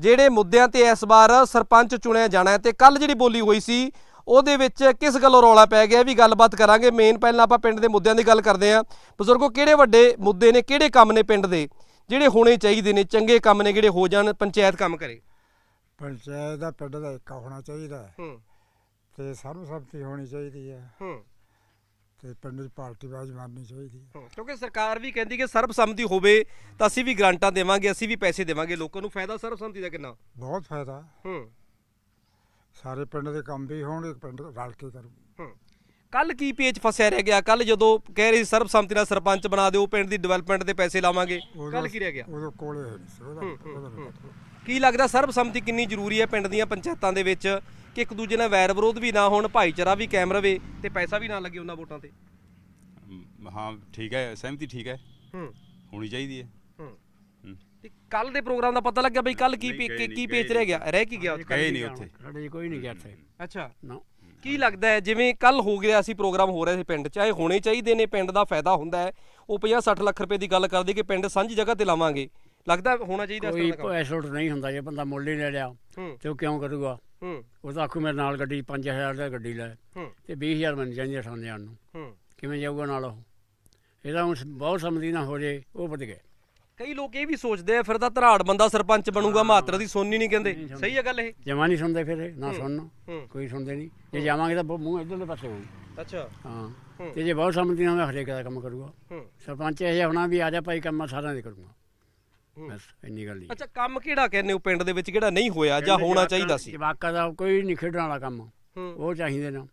ਜਿਹੜੇ ਮੁੱਦਿਆਂ ਤੇ ਇਸ ਵਾਰ ਸਰਪੰਚ ਚੁਣਿਆ ਜਾਣਾ ਹੈ ਤੇ ਕੱਲ ਜਿਹੜੀ ਬੋਲੀ ਹੋਈ ਸੀ ਉਹਦੇ ਵਿੱਚ ਕਿਸ ਗੱਲੋਂ ਰੌਲਾ ਪੈ ਗਿਆ ਵੀ ਗੱਲਬਾਤ ਕਰਾਂਗੇ ਮੇਨ ਪਹਿਲਾਂ ਆਪਾਂ ਪਿੰਡ ਦੇ ਮੁੱਦਿਆਂ ਦੀ ਗੱਲ ਕਰਦੇ ਆਂ ਬਜ਼ੁਰਗੋ ਕਿਹੜੇ ਵੱਡੇ ਮੁੱਦੇ ਨੇ ਕਿਹੜੇ ਕੰਮ ਨੇ ਪਿੰਡ ਦੇ ਜਿਹੜੇ ਹੋਣੇ ਚਾਹੀਦੇ ਨੇ ਚੰਗੇ ਕੰਮ ਨੇ ਜਿਹੜੇ ਹੋ ਜਾਣ ਪੰਚਾਇਤ ਕੰਮ ਕਰੇ ਪੰਚਾਇਤ ਦਾ ਪਿੰਡ ਦਾ ਇੱਕ ਹੋਣਾ ਚਾਹੀਦਾ ਹੂੰ ਤੇ ਸਰਬਸੰਮਤੀ ਹੋਣੀ ਚਾਹੀਦੀ ਹੈ ਹੂੰ ਤੇ ਪਿੰਡ ਦੀ ਪਾਰਟੀ ਬਾਜ ਮਾਰਨੀ ਚਾਹੀਦੀ ਹੈ ਕਿਉਂਕਿ ਸਰਕਾਰ ਵੀ ਕਹਿੰਦੀ ਕਿ ਸਰਬਸੰਮਤੀ ਹੋਵੇ ਤਾਂ ਅਸੀਂ ਵੀ ਗਰੰਟਾਂ ਦੇਵਾਂਗੇ ਅਸੀਂ ਵੀ ਪੈਸੇ ਦੇਵਾਂਗੇ ਲੋਕਾਂ ਨੂੰ ਫਾਇਦਾ ਸਰਬਸੰਮਤੀ ਦਾ ਕਿੰਨਾ ਬਹੁਤ ਫਾਇਦਾ ਹੂੰ ਸਾਰੇ ਪਿੰਡ ਦੇ ਕੰਮ ਵੀ ਹੋਣ ਪਿੰਡ ਰਲ ਕੇ ਕਰੂ ਹੂੰ ਕੱਲ ਕੀ ਪੇਚ ਫਸਿਆ ਰਹਿ ਗਿਆ ਕੱਲ ਜਦੋਂ ਕਹਿ ਰਹੀ ਸਰਬਸੰਮਤੀ ਨਾਲ ਸਰਪੰਚ ਬਣਾ ਦਿਓ ਪਿੰਡ ਦੀ ਡਿਵੈਲਪਮੈਂਟ ਦੇ ਪੈਸੇ ਲਾਵਾਂਗੇ ਕੱਲ ਕੀ ਰਹਿ ਗਿਆ ਉਹ ਕੋਲੇ ਉਹਦਾ ਕੀ ਲੱਗਦਾ ਸਰਬਸੰਮਤੀ ਕਿੰਨੀ ਜ਼ਰੂਰੀ ਹੈ ਪਿੰਡ ਦੀਆਂ ਪੰਚਾਇਤਾਂ ਦੇ ਵਿੱਚ ਕਿ ਇੱਕ ਦੂਜੇ ਨਾਲ ਵੈਰ ਵਿਰੋਧ ਵੀ ਨਾ ਹੋਣ ਭਾਈਚਾਰਾ ਵੀ ਕਾਇਮ ਰਵੇ ਤੇ ਪੈਸਾ ਵੀ ਨਾ ਲੱਗੇ ਉਹਨਾਂ ਵੋਟਾਂ ਤੇ ਹਾਂ ਠੀਕ ਹੈ ਸਹਿਮਤੀ ਠੀਕ ਹੈ ਹੂੰ ਹੋਣੀ ਚਾਹੀਦੀ ਹੈ ਹੂੰ ਤੇ ਕੱਲ ਦੇ ਪ੍ਰੋਗਰਾਮ ਦਾ ਪਤਾ ਲੱਗਿਆ ਬਈ ਕੱਲ ਕੀ ਕੀ ਪੇਚ ਰਹਿ ਗਿਆ ਰਹਿ ਕੀ ਗਿਆ ਉੱਥੇ ਨਹੀਂ ਉੱਥੇ ਸਾਡੇ ਕੋਈ ਨਹੀਂ ਗਿਆ ਉੱਥੇ ਅੱਛਾ ਨਾ ਕੀ ਲੱਗਦਾ ਹੈ ਜਿਵੇਂ ਕੱਲ ਹੋ ਗਿਆ ਸੀ ਪ੍ਰੋਗਰਾਮ ਹੋ ਰਿਹਾ ਸੀ ਪਿੰਡ ਚਾਹੇ ਹੋਣੇ ਚਾਹੀਦੇ ਨੇ ਪਿੰਡ ਦਾ ਫਾਇਦਾ ਹੁੰਦਾ ਹੈ ਉਹ 50 60 ਲੱਖ ਰੁਪਏ ਦੀ ਗੱਲ ਕਰਦੇ ਕਿ ਪਿੰਡ ਸਾਂਝੀ ਜਗ੍ਹਾ ਤੇ ਲਾਵਾਂਗੇ ਲੱਗਦਾ ਹੋਣਾ ਚਾਹੀਦਾ ਇਸ ਕੋਈ ਤਰ੍ਹਾਂ ਐਸੋਟ ਨਹੀਂ ਹੁੰਦਾ ਜੇ ਬੰਦਾ ਮੁੱਲ ਹੀ ਲੈ ਲਿਆ ਤੇ ਉਹ ਕਿਉਂ ਕਰੂਗਾ ਹੂੰ ਉਹ ਤਾਂ ਆਖੂ ਮੇਰੇ ਨਾਲ ਗੱਡੀ 5000 ਦਾ ਗੱਡੀ ਲੈ ਤੇ 20000 ਮੈਨੂੰ ਚਾਹੀਦੀ ਠਾਉਂਦੇ ਆਣ ਨੂੰ ਹੂੰ ਕਿਵੇਂ ਜਾਊਗਾ ਨਾਲ ਉਹ ਇਹਦਾ ਹੁਣ ਬਹੁਤ ਸਮਝੀ ਨਾ ਹੋ ਜੇ ਉਹ ਵਧ ਗਏ ਕਈ ਲੋਕ ਇਹ ਵੀ ਸੋਚਦੇ ਆ ਫਿਰ ਤਾਂ ਧਰਾੜ ਬੰਦਾ ਸਰਪੰਚ ਬਣੂਗਾ ਮਾਤਰਾ ਦੀ ਸੋਨੀ ਨਹੀਂ ਕਹਿੰਦੇ ਸਹੀ ਹੈ ਗੱਲ ਇਹ ਜਮਾ ਨਹੀਂ ਸੁਣਦੇ ਫਿਰ ਨਾ ਸੁਣਨ ਕੋਈ ਸੁਣਦੇ ਨਹੀਂ ਜੇ ਜਾਵਾਂਗੇ ਤਾਂ ਮੂੰਹ ਇਧਰ ਦੇ ਪਾਸੇ ਹੋਊਗਾ ਅੱਛਾ ਹਾਂ ਤੇ ਜੇ ਬਹੁਤ ਸਮਝੀ ਨਾ ਹੋਵੇ ਹਰੇਕ ਦਾ ਕੰਮ ਕਰੂਗਾ ਸਰਪੰਚ ਇਹ ਹੋਣਾ ਵੀ ਆ ਜਾ ਭਾਈ ਕੰਮ ਸਾਰਾ ਦੇ ਕਰੂਗਾ ਬਸ ਇੰਨੀ ਗੱਲ ਹੀ ਅੱਛਾ ਕੰਮ ਕਿਹੜਾ ਕਹਿੰਦੇ ਉਹ ਪਿੰਡ ਦੇ ਵਿੱਚ ਕਿਹੜਾ ਨਹੀਂ ਹੋਇਆ ਜਾਂ ਹੋਣਾ ਚਾਹੀਦਾ ਸੀ ਜਵਾਕਾਂ ਦਾ ਕੋਈ ਨਹੀਂ ਖੇਡਣ ਵਾਲਾ ਕੰਮ ਉਹ ਚਾਹੀਦੇ ਨਾ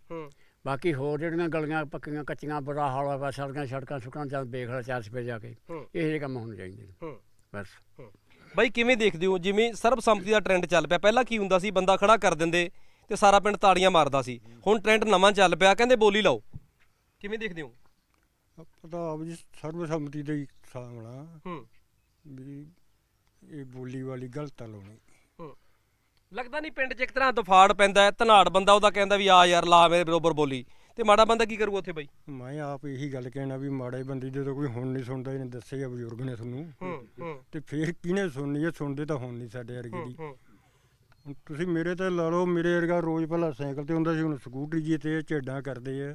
ਬਾਕੀ ਹੋਰ ਜਿਹੜੀਆਂ ਗਲੀਆਂ ਪੱਕੀਆਂ ਕੱਚੀਆਂ ਬੁਰਾ ਹਾਲ ਹੋਇਆ ਸੜਕਾਂ ਸੜਕਾਂ ਸੁੱਕਣ ਜਾਂ ਦੇਖ ਲੈ ਚਾਰ ਸਪੇ ਜਾ ਕੇ ਇਹ ਜਿਹੇ ਕੰਮ ਹੋਣੇ ਚਾਹੀਦੇ ਨੇ ਬਸ ਬਾਈ ਕਿਵੇਂ ਦੇਖਦੇ ਹੋ ਜਿਵੇਂ ਸਰਬਸੰਮਤੀ ਦਾ ਟ੍ਰੈਂਡ ਚੱਲ ਪਿਆ ਪਹਿਲਾਂ ਕੀ ਹੁੰਦਾ ਸੀ ਬੰਦਾ ਖੜਾ ਕਰ ਦਿੰਦੇ ਤੇ ਸਾਰਾ ਪਿੰਡ ਤਾੜੀਆਂ ਮਾਰਦਾ ਸੀ ਹੁਣ ਟ੍ਰੈਂਡ ਨਵਾਂ ਚੱਲ ਪਿਆ ਕਹਿੰਦੇ ਬੋਲੀ ਲਾਓ ਕਿਵੇਂ ਦੇਖਦੇ ਹੋ ਪਤਾ ਆਪ ਜੀ ਸਰਬਸੰਮਤੀ ਦੇ ਸਾਹਮਣਾ ਹੂੰ ਵੀ ਇਹ ਬੋਲੀ ਵਾਲੀ ਗਲਤ ਆ ਲਾਉਣੀ ਲੱਗਦਾ ਨਹੀਂ ਪਿੰਡ 'ਚ ਇੱਕ ਤਰ੍ਹਾਂ ਤਫਾੜ ਪੈਂਦਾ ਧਨਾੜ ਬੰਦਾ ਉਹਦਾ ਕਹਿੰਦਾ ਵੀ ਆ ਯਾਰ ਲਾ ਮੇਰੇ ਬਰੋਬਰ ਬੋਲੀ ਤੇ ਮਾੜਾ ਬੰਦਾ ਕੀ ਕਰੂ ਉੱਥੇ ਬਾਈ ਮੈਂ ਆਪ ਇਹੀ ਗੱਲ ਕਹਿਣਾ ਵੀ ਮਾੜੇ ਬੰਦੇ ਜਦੋਂ ਕੋਈ ਹੁਣ ਨਹੀਂ ਸੁਣਦਾ ਇਹਨੇ ਦੱਸਿਆ ਬਜ਼ੁਰਗ ਨੇ ਤੁਹਾਨੂੰ ਤੇ ਫੇਰ ਕਿਹਨੇ ਸੁਣਨੀ ਹੈ ਸੁਣਦੇ ਤਾਂ ਹੁਣ ਨਹੀਂ ਸਾਡੇ ਵਰਗੇ ਦੀ ਤੁਸੀਂ ਮੇਰੇ ਤੇ ਲਾ ਲਓ ਮੇਰੇ ਵਰਗਾ ਰੋਜ਼ ਪਹਿਲਾਂ ਸਾਈਕਲ ਤੇ ਹੁੰਦਾ ਸੀ ਹੁਣ ਸਕੂਟਰੀ ਜੀ ਤੇ ਝੇਡਾਂ ਕਰਦੇ ਆ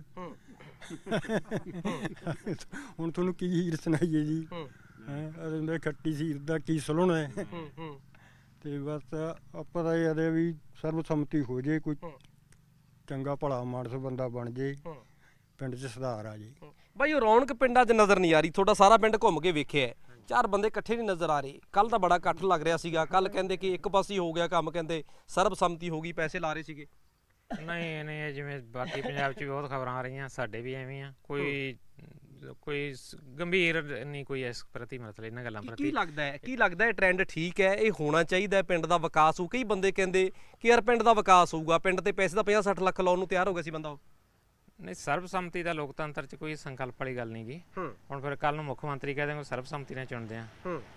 ਹੁਣ ਤੁਹਾਨੂੰ ਕੀ ਹੀਰ ਸੁਣਾਈਏ ਜੀ ਹੂੰ ਅਰੇ ਖੱਟੀ ਸੀਰ ਦਾ ਕੀ ਸਲੋਣਾ ਹੈ ਤੇ ਬਸ ਆਪਾਂ ਦਾ ਇਹ ਅਰੇ ਵੀ ਸਰਬ ਸੰਮਤੀ ਹੋ ਜੇ ਕੋਈ ਚੰਗਾ ਭਲਾ ਮਾਨਸ ਬੰਦਾ ਬਣ ਜੇ ਪਿੰਡ 'ਚ ਸੁਧਾਰ ਆ ਜੇ ਬਾਈ ਉਹ ਰੌਣਕ ਪਿੰਡਾਂ 'ਚ ਨਜ਼ਰ ਨਹੀਂ ਆ ਰਹੀ ਤੁਹਾਡਾ ਸਾਰਾ ਪਿੰਡ ਘੁੰਮ ਕੇ ਵੇਖਿਆ ਚਾਰ ਬੰਦੇ ਇਕੱਠੇ ਨਹੀਂ ਨਜ਼ਰ ਆ ਰਹੇ ਕੱਲ ਤਾਂ ਬੜਾ ਇਕੱਠ ਲੱਗ ਰਿਹਾ ਸੀਗਾ ਕੱਲ ਕਹਿੰਦੇ ਕਿ ਇੱਕ ਪਾਸੇ ਹੋ ਗਿਆ ਕੰਮ ਕਹਿੰਦੇ ਸਰਬ ਸੰਮਤੀ ਹੋ ਗਈ ਪੈਸੇ ਲਾ ਰਹੇ ਸੀਗੇ ਨਹੀਂ ਨਹੀਂ ਜਿਵੇਂ ਬਾਕੀ ਪੰਜਾਬ 'ਚ ਬਹੁਤ ਖਬਰਾਂ ਆ ਰਹੀਆਂ ਸਾਡੇ ਵੀ ਐਵੇਂ ਆ ਕੋਈ ਕੋਈ ਗੰਭੀਰ ਨਹੀਂ ਕੋਈ ਇਸ ਪ੍ਰਤੀ ਮਤਲਬ ਇਹਨਾਂ ਗੱਲਾਂ ਪ੍ਰਤੀ ਕੀ ਲੱਗਦਾ ਹੈ ਕੀ ਲੱਗਦਾ ਹੈ ਟ੍ਰੈਂਡ ਠੀਕ ਹੈ ਇਹ ਹੋਣਾ ਚਾਹੀਦਾ ਹੈ ਪਿੰਡ ਦਾ ਵਿਕਾਸ ਹੋ ਕਈ ਬੰਦੇ ਕਹਿੰਦੇ ਕਿ ਯਾਰ ਪਿੰਡ ਦਾ ਵਿਕਾਸ ਹੋਊਗਾ ਪਿੰਡ ਤੇ ਪੈਸੇ ਦਾ 50 60 ਲੱਖ ਲਾਉਣ ਨੂੰ ਤਿਆਰ ਹੋ ਗਿਆ ਸੀ ਬੰਦਾ ਉਹ ਨਹੀਂ ਸਰਬਸੰਮਤੀ ਦਾ ਲੋਕਤੰਤਰ 'ਚ ਕੋਈ ਸੰਕਲਪ ਵਾਲੀ ਗੱਲ ਨਹੀਂ ਗਈ ਹੁਣ ਫਿਰ ਕੱਲ ਨੂੰ ਮੁੱਖ ਮੰਤਰੀ ਕਹਿੰਦੇ ਕੋ ਸਰਬਸੰਮਤੀ ਨਾਲ ਚੁਣਦੇ ਆ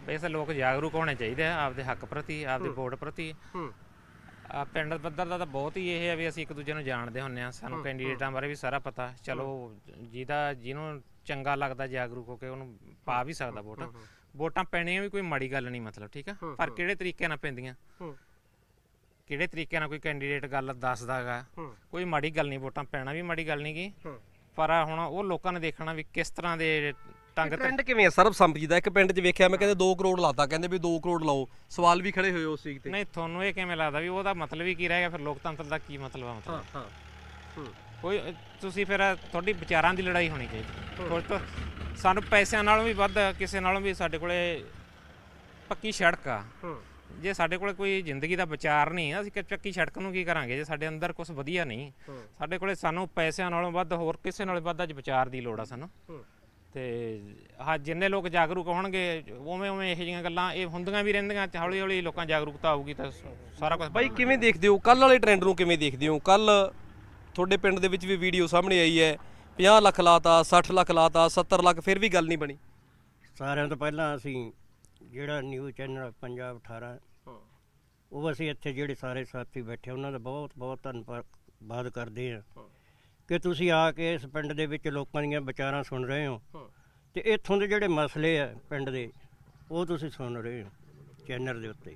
ਵੈਸੇ ਲੋਕ ਜਾਗਰੂਕ ਹੋਣੇ ਚਾਹੀਦੇ ਆ ਆਪਦੇ ਹੱਕ ਪ੍ਰਤੀ ਆਪਦੇ ਵੋਟ ਪ੍ਰਤੀ ਪਿੰਡ ਪੱਧਰ ਦਾ ਤਾਂ ਬਹੁਤ ਹੀ ਇਹ ਹੈ ਵੀ ਅਸੀਂ ਇੱਕ ਦੂਜੇ ਨੂੰ ਜਾਣਦੇ ਹੁੰਨੇ ਆ ਸਾਨੂੰ ਕੈਂਡੀਡੇਟਾਂ ਬਾਰੇ ਵੀ ਸਾਰਾ ਪਤਾ ਚਲੋ ਜਿਹਦਾ ਜਿਹਨੂੰ ਚੰਗਾ ਲੱਗਦਾ ਜਾਗਰੂਕ ਹੋ ਕੇ ਉਹਨੂੰ ਪਾ ਵੀ ਸਕਦਾ ਵੋਟ ਵੋਟਾਂ ਪੈਣੀਆਂ ਵੀ ਕੋਈ ਮਾੜੀ ਗੱਲ ਨਹੀਂ ਮਤਲਬ ਠੀਕ ਆ ਪਰ ਕਿਹੜੇ ਤਰੀਕੇ ਨਾਲ ਪੈਂਦੀਆਂ ਕਿਹੜੇ ਤਰੀਕੇ ਨਾਲ ਕੋਈ ਕੈਂਡੀਡੇਟ ਗੱਲ ਦੱਸਦਾਗਾ ਕੋਈ ਮਾੜੀ ਗੱਲ ਨਹੀਂ ਵੋਟਾਂ ਪੈਣਾ ਵੀ ਮਾੜੀ ਗੱਲ ਨਹੀਂ ਕੀ ਪਰ ਹੁਣ ਉਹ ਲੋਕਾਂ ਨੇ ਦੇਖਣਾ ਵੀ ਕਿਸ ਤਰ੍ਹਾਂ ਦੇ ਟੰਗ ਪਿੰਡ ਕਿਵੇਂ ਆ ਸਰਬ ਸੰਪਤੀ ਦਾ ਇੱਕ ਪਿੰਡ 'ਚ ਵੇਖਿਆ ਮੈਂ ਕਹਿੰਦੇ 2 ਕਰੋੜ ਲਾਤਾ ਕਹਿੰਦੇ ਵੀ 2 ਕਰੋੜ ਲਾਓ ਸਵਾਲ ਵੀ ਖੜੇ ਹੋਏ ਉਸ ਚੀਜ਼ ਤੇ ਨਹੀਂ ਤੁਹਾਨੂੰ ਇਹ ਕਿਵੇਂ ਲੱਗਦਾ ਵੀ ਉਹਦਾ ਮਤਲਬ ਹੀ ਕੀ ਰਹਿ ਗਿਆ ਫਿਰ ਲੋਕਤੰਤਰ ਦਾ ਕੀ ਮਤਲਬ ਆ ਮਤਲਬ ਹਾਂ ਹਾਂ ਕੋਈ ਤੁਸੀਂ ਫਿਰ ਤੁਹਾਡੀ ਵਿਚਾਰਾਂ ਦੀ ਲੜਾਈ ਹੋਣੀ ਚਾਹੀਦੀ ਕੁਝ ਤਾਂ ਸਾਨੂੰ ਪੈਸਿਆਂ ਨਾਲੋਂ ਵੀ ਵੱਧ ਕਿਸੇ ਨਾਲੋਂ ਵੀ ਸਾਡੇ ਕੋਲੇ ਪੱਕੀ ਸੜਕ ਆ ਜੇ ਸਾਡੇ ਕੋਲੇ ਕੋਈ ਜ਼ਿੰਦਗੀ ਦਾ ਵਿਚਾਰ ਨਹੀਂ ਅਸੀਂ ਕੱਚੀ ਸੜਕ ਨੂੰ ਕੀ ਕਰਾਂਗੇ ਜੇ ਸਾਡੇ ਅੰਦਰ ਕੁਝ ਵਧੀਆ ਨਹੀਂ ਸਾਡੇ ਕੋਲੇ ਸਾਨੂੰ ਪੈਸਿਆਂ ਨਾਲੋਂ ਵੱਧ ਹੋਰ ਕਿਸੇ ਨਾਲੋਂ ਵੱਧ ਅੱਜ ਵਿਚਾਰ ਦੀ ਲੋੜ ਆ ਸਾਨੂੰ ਤੇ ਹਾਂ ਜਿੰਨੇ ਲੋਕ ਜਾਗਰੂਕ ਹੋਣਗੇ ਉਵੇਂ ਉਵੇਂ ਇਹ ਜੀਆਂ ਗੱਲਾਂ ਇਹ ਹੁੰਦੀਆਂ ਵੀ ਰਹਿੰਦੀਆਂ ਹੌਲੀ ਹੌਲੀ ਲੋਕਾਂ ਜਾਗਰੂਕਤਾ ਆਊਗੀ ਤਾਂ ਸਾਰਾ ਕੁਝ ਬਾਈ ਕਿਵੇਂ ਦੇਖਦੇ ਹੋ ਕੱਲ ਵਾਲੇ ਟ੍ਰੈਂਡ ਨੂੰ ਕਿਵੇਂ ਦੇਖਦੇ ਹੋ ਕੱਲ ਤੁਹਾਡੇ ਪਿੰਡ ਦੇ ਵਿੱਚ ਵੀ ਵੀਡੀਓ ਸਾਹਮਣੇ ਆਈ ਹੈ 50 ਲੱਖ ਲਾਤਾ 60 ਲੱਖ ਲਾਤਾ 70 ਲੱਖ ਫਿਰ ਵੀ ਗੱਲ ਨਹੀਂ ਬਣੀ ਸਾਰਿਆਂ ਤੋਂ ਪਹਿਲਾਂ ਅਸੀਂ ਜਿਹੜਾ ਨਿਊਜ਼ ਚੈਨਲ ਪੰਜਾਬ 18 ਉਹ ਅਸੀਂ ਇੱਥੇ ਜਿਹੜੇ ਸਾਰੇ ਸਾਥੀ ਬੈਠੇ ਉਹਨਾਂ ਦਾ ਬਹੁਤ ਬਹੁਤ ਧੰਨਵਾਦ ਕਰਦੇ ਆ ਕਿ ਤੁਸੀਂ ਆ ਕੇ ਇਸ ਪਿੰਡ ਦੇ ਵਿੱਚ ਲੋਕਾਂ ਦੀਆਂ ਵਿਚਾਰਾਂ ਸੁਣ ਰਹੇ ਹੋ ਤੇ ਇੱਥੋਂ ਦੇ ਜਿਹੜੇ ਮਸਲੇ ਆ ਪਿੰਡ ਦੇ ਉਹ ਤੁਸੀਂ ਸੁਣ ਰਹੇ ਹੋ ਚੈਨਲ ਦੇ ਉੱਤੇ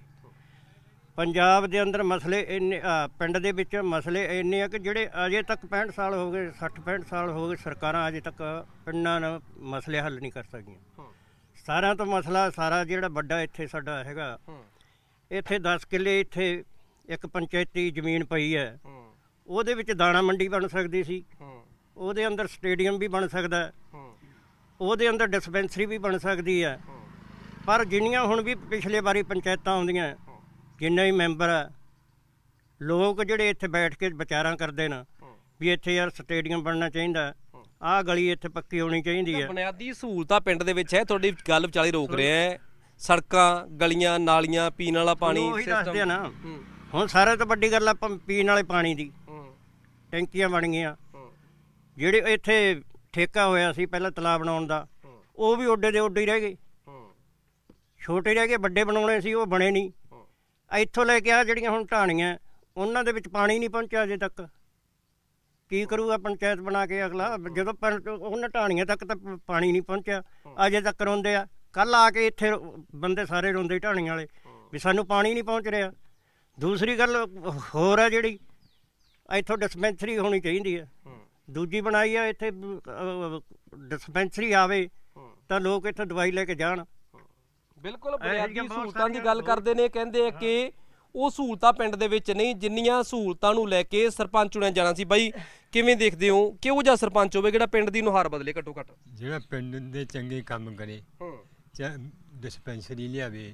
ਪੰਜਾਬ ਦੇ ਅੰਦਰ ਮਸਲੇ ਇੰਨੇ ਪਿੰਡ ਦੇ ਵਿੱਚ ਮਸਲੇ ਇੰਨੇ ਆ ਕਿ ਜਿਹੜੇ ਅਜੇ ਤੱਕ 65 ਸਾਲ ਹੋ ਗਏ 60 65 ਸਾਲ ਹੋ ਗਏ ਸਰਕਾਰਾਂ ਅਜੇ ਤੱਕ ਪਿੰਡਾਂ ਨਾਲ ਮਸਲੇ ਹੱਲ ਨਹੀਂ ਕਰ ਸਕੀਆਂ ਸਾਰਿਆਂ ਤੋਂ ਮਸਲਾ ਸਾਰਾ ਜਿਹੜਾ ਵੱਡਾ ਇੱਥੇ ਸਾਡਾ ਹੈਗਾ ਇੱਥੇ 10 ਕਿੱਲੇ ਇੱਥੇ ਇੱਕ ਪੰਚਾਇਤੀ ਜ਼ਮੀਨ ਪਈ ਹੈ ਉਹਦੇ ਵਿੱਚ ਦਾਣਾ ਮੰਡੀ ਬਣ ਸਕਦੀ ਸੀ ਉਹਦੇ ਅੰਦਰ ਸਟੇਡੀਅਮ ਵੀ ਬਣ ਸਕਦਾ ਹੈ ਉਹਦੇ ਅੰਦਰ ਡਿਸਪੈਂਸਰੀ ਵੀ ਬਣ ਸਕਦੀ ਹੈ ਪਰ ਜਿੰਨੀਆਂ ਹੁਣ ਵੀ ਪਿਛਲੇ ਵਾਰੀ ਪੰਚਾਇਤਾਂ ਆਉਂਦੀਆਂ ਜਿੰਨੇ ਵੀ ਮੈਂਬਰ ਆ ਲੋਕ ਜਿਹੜੇ ਇੱਥੇ ਬੈਠ ਕੇ ਵਿਚਾਰਾਂ ਕਰਦੇ ਨੇ ਵੀ ਇੱਥੇ ਯਾਰ ਸਟੇਡੀਅਮ ਬਣਨਾ ਚਾਹੀਦਾ ਆਹ ਗਲੀ ਇੱਥੇ ਪੱਕੀ ਹੋਣੀ ਚਾਹੀਦੀ ਹੈ ਬੁਨਿਆਦੀ ਸਹੂਲਤਾਂ ਪਿੰਡ ਦੇ ਵਿੱਚ ਹੈ ਤੁਹਾਡੀ ਗੱਲ ਵਿਚਾਲੇ ਰੋਕ ਰਿਹਾ ਹੈ ਸੜਕਾਂ ਗਲੀਆਂ ਨਾਲੀਆਂ ਪੀਣ ਵਾਲਾ ਪਾਣੀ ਸਿਸਟਮ ਹੁਣ ਸਾਰੇ ਤੋਂ ਵੱਡੀ ਗੱਲ ਆ ਪੀਣ ਵਾਲੇ ਪਾਣੀ ਦੀ ਟੈਂਕੀਆਂ ਬਣ ਗਈਆਂ ਜਿਹੜੇ ਇੱਥੇ ਠੇਕਾ ਹੋਇਆ ਸੀ ਪਹਿਲਾਂ ਤਲਾਬ ਬਣਾਉਣ ਦਾ ਉਹ ਵੀ ਓਡੇ ਦੇ ਓਡੇ ਹੀ ਰਹਿ ਗਏ ਛੋਟੇ ਰਹਿ ਗਏ ਵੱਡੇ ਬਣਾਉਣੇ ਸੀ ਉਹ ਬਣੇ ਨਹੀਂ ਇੱਥੋਂ ਲੈ ਕੇ ਆ ਜਿਹੜੀਆਂ ਹੁਣ ਢਾਣੀਆਂ ਉਹਨਾਂ ਦੇ ਵਿੱਚ ਪਾਣੀ ਨਹੀਂ ਪਹੁੰਚਿਆ ਅਜੇ ਤੱਕ ਕੀ ਕਰੂਗਾ ਪੰਚਾਇਤ ਬਣਾ ਕੇ ਅਗਲਾ ਜਦੋਂ ਉਹਨਾਂ ਢਾਣੀਆਂ ਤੱਕ ਤਾਂ ਪਾਣੀ ਨਹੀਂ ਪਹੁੰਚਿਆ ਅਜੇ ਤੱਕ ਰੋਂਦੇ ਆ ਕੱਲ ਆ ਕੇ ਇੱਥੇ ਬੰਦੇ ਸਾਰੇ ਰੋਂਦੇ ਢਾਣੀਆਂ ਵਾਲੇ ਵੀ ਸਾਨੂੰ ਪਾਣੀ ਨਹੀਂ ਪਹੁੰਚ ਰਿਹਾ ਦੂਸਰੀ ਗੱਲ ਹੋਰ ਆ ਜਿਹੜੀ ਇੱਥੋਂ ਡਿਸਪੈਂਸਰੀ ਹੋਣੀ ਚਾਹੀਦੀ ਹੈ ਦੂਜੀ ਬਣਾਈ ਆ ਇੱਥੇ ਡਿਸਪੈਂਸਰੀ ਆਵੇ ਤਾਂ ਲੋਕ ਇੱਥੇ ਦਵਾਈ ਲੈ ਕੇ ਜਾਣ ਬਿਲਕੁਲ ਬੁਨਿਆਦੀ ਸਹੂਲਤਾਂ ਦੀ ਗੱਲ ਕਰਦੇ ਨੇ ਕਹਿੰਦੇ ਆ ਕਿ ਉਹ ਸਹੂਲਤਾਂ ਪਿੰਡ ਦੇ ਵਿੱਚ ਨਹੀਂ ਜਿੰਨੀਆਂ ਸਹੂਲਤਾਂ ਨੂੰ ਲੈ ਕੇ ਸਰਪੰਚ ਚੁਣਿਆ ਜਾਣਾ ਸੀ ਬਾਈ ਕਿਵੇਂ ਦੇਖਦੇ ਹੋ ਉਹ ਜਾਂ ਸਰਪੰਚ ਹੋਵੇ ਜਿਹੜਾ ਪਿੰਡ ਦੀ ਨੁਹਾਰ ਬਦਲੇ ਘਟੋ ਘਟ ਜਿਹੜਾ ਪਿੰਡ ਦੇ ਚੰਗੇ ਕੰਮ ਕਰੇ ਡਿਸਪੈਂਸਰੀ ਲਿਆਵੇ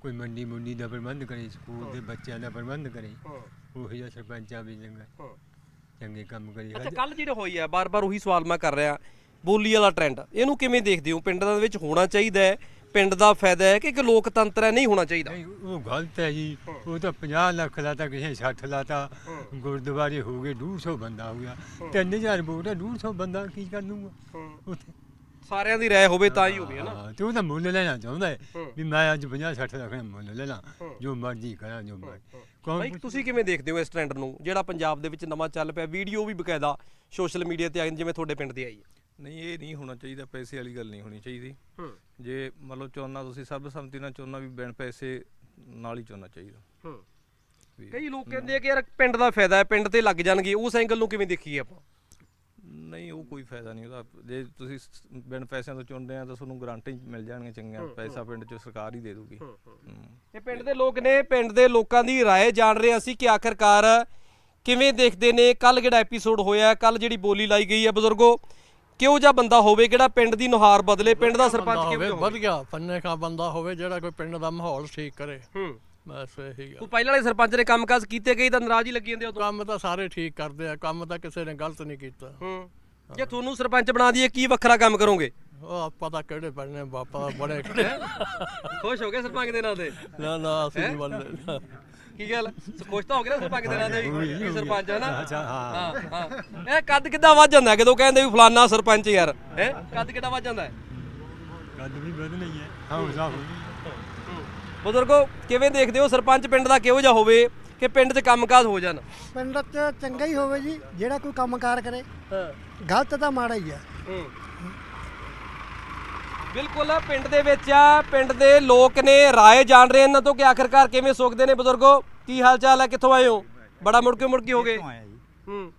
ਕੋਈ ਮੰਡੀ ਮੁੰਡੀ ਦਾ ਪ੍ਰਬੰਧ ਕਰੇ ਸਕੂਲ ਦੇ ਬੱਚਿਆਂ ਦਾ ਪ੍ਰਬੰਧ ਕਰੇ ਉਹ ਜਿਹਾ ਸਰਪੰਚਾਂ ਵੀ ਚੰਗਾ ਚੰਗੇ ਕੰਮ ਕਰੀ ਅੱਛਾ ਕੱਲ ਜਿਹੜੇ ਹੋਈ ਆ ਬਾਰ-ਬਾਰ ਉਹੀ ਸਵਾਲ ਮੈਂ ਕਰ ਰਿਹਾ ਬੋਲੀ ਵਾਲਾ ਟ੍ਰੈਂਡ ਇਹਨੂੰ ਕਿਵੇਂ ਦੇਖਦੇ ਹੋ ਪਿੰਡਾਂ ਦੇ ਵਿੱਚ ਹੋਣਾ ਚਾਹੀਦਾ ਹੈ ਪਿੰਡ ਦਾ ਫਾਇਦਾ ਹੈ ਕਿ ਇੱਕ ਲੋਕਤੰਤਰ ਹੈ ਨਹੀਂ ਹੋਣਾ ਚਾਹੀਦਾ ਨਹੀਂ ਉਹ ਗਲਤ ਹੈ ਜੀ ਉਹ ਤਾਂ 50 ਲੱਖ ਦਾ ਤਾਂ ਕਿਸੇ 60 ਲਾਤਾ ਗੁਰਦੁਆਰੇ ਹੋ ਗਏ 200 ਬੰਦਾ ਹੋ ਗਿਆ 3000 ਵੋਟ ਹੈ 200 ਬੰਦਾ ਕੀ ਕਰ ਲੂਗਾ ਉੱਥੇ ਸਾਰਿਆਂ ਦੀ ਰਾਏ ਹੋਵੇ ਤਾਂ ਹੀ ਹੋਵੇ ਹਨਾ ਤੇ ਉਹ ਤਾਂ ਮੁੱਲ ਲੈਣਾ ਚਾਹੁੰਦਾ ਹੈ ਵੀ ਮੈਂ ਅੱਜ 50 60 ਰੁਪਏ ਮੁੱਲ ਲੈ ਲਾਂ ਜੋ ਮਰਜ਼ੀ ਕਰਾਂ ਜੋ ਮਰਜ਼ੀ ਭਾਈ ਤੁਸੀਂ ਕਿਵੇਂ ਦੇਖਦੇ ਹੋ ਇਸ ਟ੍ਰੈਂਡ ਨੂੰ ਜਿਹੜਾ ਪੰਜਾਬ ਦੇ ਵਿੱਚ ਨਵਾਂ ਚੱਲ ਪਿਆ ਵੀਡੀਓ ਵੀ ਬਕਾਇਦਾ ਸੋਸ਼ਲ ਮੀਡੀਆ ਤੇ ਆ ਜਿਵੇਂ ਤੁਹਾਡੇ ਪਿੰਡ ਦੀ ਆਈ ਹੈ ਨਹੀਂ ਇਹ ਨਹੀਂ ਹੋਣਾ ਚਾਹੀਦਾ ਪੈਸੇ ਵਾਲੀ ਗੱਲ ਨਹੀਂ ਹੋਣੀ ਚਾਹੀਦੀ ਜੇ ਮੰਨ ਲਓ ਚੋਣਾਂ ਤੁਸੀਂ ਸਰਬਸੰਮਤੀ ਨਾਲ ਚੋਣਾਂ ਵੀ ਬਿਨ ਪੈਸੇ ਨਾਲ ਹੀ ਚੋਣਾਂ ਚਾਹੀਦਾ ਹੂੰ ਕਈ ਲੋਕ ਕਹਿੰਦੇ ਆ ਕਿ ਯਾਰ ਪਿੰਡ ਦਾ ਫਾਇਦਾ ਹੈ ਪਿੰਡ ਤੇ ਲੱਗ ਜਾਣਗੇ ਉਸ ਐਂਗਲ ਨੂੰ ਕਿਵੇਂ ਦੇਖੀਏ ਆਪਾਂ ਨਹੀਂ ਉਹ ਕੋਈ ਫਾਇਦਾ ਨਹੀਂ ਉਹਦਾ ਜੇ ਤੁਸੀਂ ਬਿਨ ਪੈਸਿਆਂ ਤੋਂ ਚੁਣਦੇ ਆ ਤਾਂ ਤੁਹਾਨੂੰ ਗਰੰਟੀ ਮਿਲ ਜਾਣਗੇ ਚੰਗੀਆਂ ਪੈਸਾ ਪਿੰਡ ਚ ਸਰਕਾਰ ਹੀ ਦੇ ਦੂਗੀ ਤੇ ਪਿੰਡ ਦੇ ਲੋਕ ਨੇ ਪਿੰਡ ਦੇ ਲੋਕਾਂ ਦੀ رائے ਜਾਣ ਰਹੇ ਅਸੀਂ ਕਿ ਆਖਰਕਾਰ ਕਿਵੇਂ ਦੇਖਦੇ ਨੇ ਕੱਲ ਜਿਹੜਾ ਐਪੀਸੋਡ ਹੋਇਆ ਕੱਲ ਜਿਹੜੀ ਬੋਲੀ ਲਾਈ ਗਈ ਹੈ ਬਜ਼ੁਰਗੋ ਕਿਉਂ ਜਾਂ ਬੰਦਾ ਹੋਵੇ ਕਿਹੜਾ ਪਿੰਡ ਦੀ ਨੁਹਾਰ ਬਦਲੇ ਪਿੰਡ ਦਾ ਸਰਪੰਚ ਕਿਵੇਂ ਹੋਵੇ ਵਧੀਆ ਪੰਨੇ ਖਾਂ ਬੰਦਾ ਹੋਵੇ ਜਿਹੜਾ ਕੋਈ ਪਿੰਡ ਦਾ ਮਾਹੌਲ ਠੀਕ ਕਰੇ ਹੂੰ ਬਸ ਇਹੀ ਗੱਲ ਕੋਈ ਪਹਿਲਾਂ ਵਾਲੇ ਸਰਪੰਚ ਨੇ ਕੰਮਕਾਜ ਕੀਤੇ ਗਏ ਤਾਂ ਨਾਰਾਜ਼ ਹੀ ਲੱਗੀ ਜਾਂਦੇ ਉਦੋਂ ਕੰਮ ਤਾਂ ਸਾਰੇ ਠੀਕ ਕਰਦੇ ਆ ਕੰਮ ਤਾਂ ਕਿਸੇ ਨੇ ਗਲਤ ਨਹੀਂ ਕੀਤਾ ਹੂੰ ਜੇ ਤੁਹਾਨੂੰ ਸਰਪੰਚ ਬਣਾ ਦਈਏ ਕੀ ਵੱਖਰਾ ਕੰਮ ਕਰੋਗੇ ਉਹ ਆਪਾਂ ਤਾਂ ਕਿਹੜੇ ਬਣਨੇ ਬਾਪਾ ਬੜੇ ਖੁਸ਼ ਹੋ ਗਏ ਸਰਪੰਚ ਦੇ ਨਾਂ ਤੇ ਨਾ ਨਾ ਅਸੀਂ ਨਹੀਂ ਬਣਨੇ ਕੀ ਗੱਲ ਖੁਸ਼ ਤਾਂ ਹੋ ਗਏ ਸਰਪੰਚ ਦੇ ਨਾਂ ਤੇ ਵੀ ਸਰਪੰਚ ਹੈ ਨਾ ਹਾਂ ਹਾਂ ਇਹ ਕੱਦ ਕਿੱਦਾਂ ਵੱਜ ਜਾਂਦਾ ਕਿਦੋਂ ਕਹਿੰਦੇ ਵੀ ਫਲਾਨਾ ਸਰਪੰਚ ਯਾਰ ਹੈ ਕੱਦ ਕਿੱਦਾਂ ਵੱਜ ਜਾਂਦਾ ਹੈ ਕੱਦ ਵੀ ਵੱਧ ਨਹੀਂ ਹੈ ਹਾਂ ਹਿਸਾਬ ਹੋ ਗਈ ਬਜ਼ੁਰਗੋ ਕਿਵੇਂ ਦੇਖਦੇ ਹੋ ਸਰਪੰਚ ਪਿੰਡ ਦਾ ਕਿਹੋ ਜਿਹਾ ਹੋਵੇ ਕਿ ਪਿੰਡ 'ਚ ਕੰਮਕਾਜ ਹੋ ਜਾਣ ਪਿੰਡ 'ਚ ਚੰਗਾ ਹੀ ਹੋਵੇ ਜੀ ਜਿਹੜਾ ਕੋਈ ਕੰਮਕਾਰ ਕਰੇ ਹਾਂ ਗਲਤ ਤਾਂ ਮਾੜਾ ਹੀ ਆ ਬਿਲਕੁਲ ਪਿੰਡ ਦੇ ਵਿੱਚ ਆ ਪਿੰਡ ਦੇ ਲੋਕ ਨੇ ਰਾਏ ਜਾਣ ਰਹੇ ਇਹਨਾਂ ਤੋਂ ਕਿ ਆਖਰਕਾਰ ਕਿਵੇਂ ਸੁਖਦੇ ਨੇ ਬਜ਼ੁਰਗੋ ਕੀ ਹਾਲ ਚਾਲ ਹੈ ਕਿੱਥੋਂ ਆਏ ਹੋ ਬੜਾ ਮੁੜਕੇ ਕੇ ਹੋ ਗਏ ਹੂੰ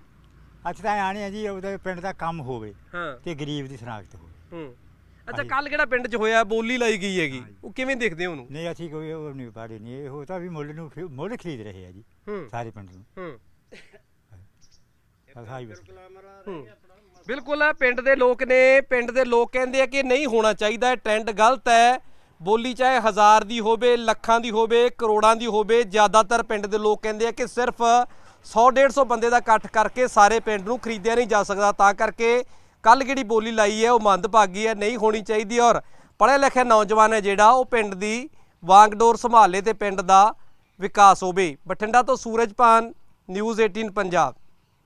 ਅੱਛਾ ਤਾਂ ਆਣੇ ਆ ਜੀ ਉਹਦੇ ਪਿੰਡ ਦਾ ਕੰਮ ਹੋਵੇ ਤੇ ਗਰੀਬ ਦੀ ਸਨਾਖਤ ਹੋਵੇ ਹੂੰ ਅੱਛਾ ਕੱਲ ਕਿਹੜਾ ਪਿੰਡ 'ਚ ਹੋਇਆ ਬੋਲੀ ਲਾਈ ਗਈ ਹੈਗੀ ਉਹ ਕਿਵੇਂ ਦੇਖਦੇ ਹੋ ਉਹਨੂੰ ਨਹੀਂ ਅਸੀਂ ਕੋਈ ਉਹ ਨਹੀਂ ਪਾੜੀ ਨਹੀਂ ਇਹ ਉਹ ਤਾਂ ਵੀ ਮੁੱਲ ਨੂੰ ਮੁੱਲ ਖਰੀਦ ਰਹੇ ਆ ਜੀ ਸਾਰੇ ਪਿੰਡ ਨੂੰ ਹੂੰ ਬਿਲਕੁਲ ਆ ਪਿੰਡ ਦੇ ਲੋਕ ਨੇ ਪਿੰਡ ਦੇ ਲੋਕ ਕਹਿੰਦੇ ਆ ਕਿ ਨਹੀਂ ਹੋਣਾ ਚਾਹੀਦਾ ਇਹ ਟ੍ਰੈਂਡ ਗਲਤ ਹੈ ਬੋਲੀ ਚਾਹੇ ਹਜ਼ਾਰ ਦੀ ਹੋਵੇ ਲੱਖਾਂ ਦੀ ਹੋਵੇ ਕਰੋੜਾਂ ਦੀ ਹੋਵੇ ਜ਼ਿਆਦਾਤਰ ਪਿੰਡ ਦੇ ਲੋਕ ਕਹਿੰਦੇ ਆ ਕਿ ਸਿਰਫ 100 150 ਬੰਦੇ ਦਾ ਇਕੱਠ ਕਰਕੇ ਸਾਰੇ ਪਿੰਡ ਨੂੰ ਖਰੀਦਿਆ ਨਹੀਂ ਜਾ ਸਕਦਾ ਤਾਂ ਕਰਕੇ ਕੱਲ ਜਿਹੜੀ ਬੋਲੀ ਲਾਈ ਹੈ ਉਹ ਮੰਦਭਾਗੀ ਹੈ ਨਹੀਂ ਹੋਣੀ ਚਾਹੀਦੀ ਔਰ ਪੜ੍ਹਿਆ ਲਿਖਿਆ ਨੌਜਵਾਨ ਹੈ ਜਿਹੜਾ ਉਹ ਪਿੰਡ ਦੀ ਵਾਂਗਡੋਰ ਸੰਭਾਲੇ ਤੇ ਪਿੰਡ ਦਾ ਵਿਕਾਸ ਹੋਵੇ ਬਠਿੰਡਾ ਤੋਂ ਸੂਰਜਪਾਨ ਨਿਊਜ਼ 18 ਪੰਜਾਬ